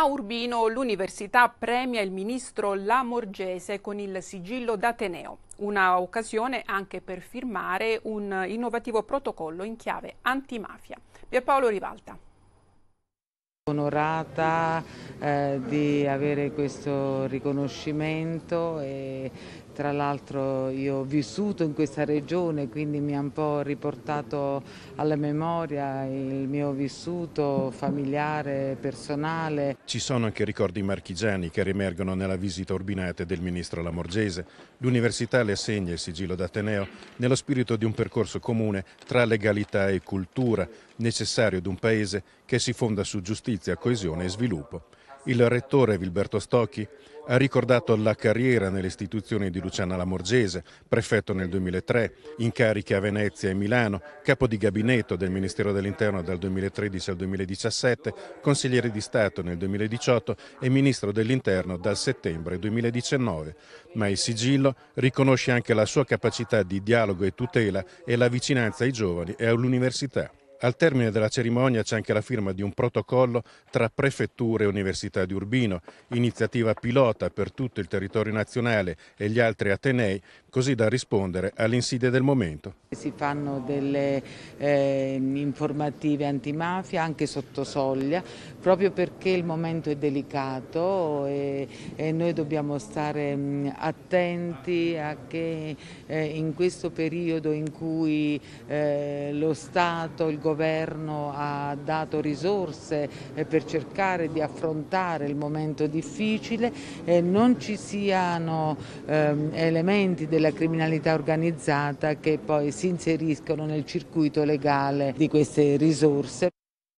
A Urbino l'università premia il ministro Lamorgese con il sigillo d'Ateneo, una occasione anche per firmare un innovativo protocollo in chiave antimafia. Pierpaolo Rivalta. Onorata eh, di avere questo riconoscimento e tra l'altro io ho vissuto in questa regione quindi mi ha un po' riportato alla memoria il mio vissuto familiare, personale. Ci sono anche ricordi marchigiani che riemergono nella visita urbinata del ministro Lamorgese. L'università le assegna il sigillo d'Ateneo nello spirito di un percorso comune tra legalità e cultura, necessario ad un paese che si fonda su giustizia giustizia, coesione e sviluppo. Il rettore Vilberto Stocchi ha ricordato la carriera nelle istituzioni di Luciana Lamorgese, prefetto nel 2003, in cariche a Venezia e Milano, capo di gabinetto del Ministero dell'Interno dal 2013 al 2017, consigliere di Stato nel 2018 e ministro dell'Interno dal settembre 2019. Ma il sigillo riconosce anche la sua capacità di dialogo e tutela e la vicinanza ai giovani e all'università. Al termine della cerimonia c'è anche la firma di un protocollo tra prefetture e Università di Urbino, iniziativa pilota per tutto il territorio nazionale e gli altri atenei, così da rispondere all'insidia del momento. Si fanno delle eh, informative antimafia anche sotto soglia, proprio perché il momento è delicato e, e noi dobbiamo stare mh, mm, attenti a che eh, in questo periodo in cui eh, lo Stato, il governo, governo ha dato risorse eh, per cercare di affrontare il momento difficile, eh, non ci siano ehm, elementi della criminalità organizzata che poi si inseriscono nel circuito legale di queste risorse.